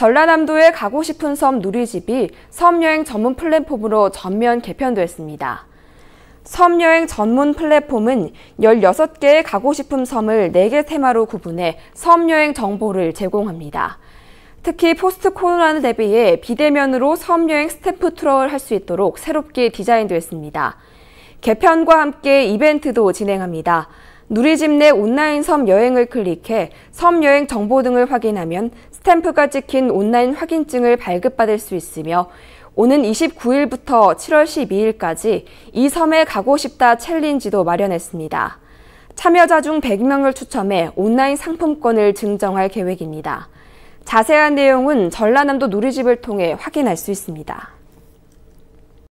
전라남도에 가고 싶은 섬 누리집이 섬여행 전문 플랫폼으로 전면 개편됐습니다. 섬여행 전문 플랫폼은 16개의 가고 싶은 섬을 4개 테마로 구분해 섬여행 정보를 제공합니다. 특히 포스트 코로나 대비해 비대면으로 섬여행 스태프 투어를 할 수 있도록 새롭게 디자인됐습니다. 개편과 함께 이벤트도 진행합니다. 누리집 내 온라인 섬 여행을 클릭해 섬 여행 정보 등을 확인하면 스탬프가 찍힌 온라인 확인증을 발급받을 수 있으며 오는 29일부터 7월 12일까지 이 섬에 가고 싶다 챌린지도 마련했습니다. 참여자 중 100명을 추첨해 온라인 상품권을 증정할 계획입니다. 자세한 내용은 전라남도 누리집을 통해 확인할 수 있습니다.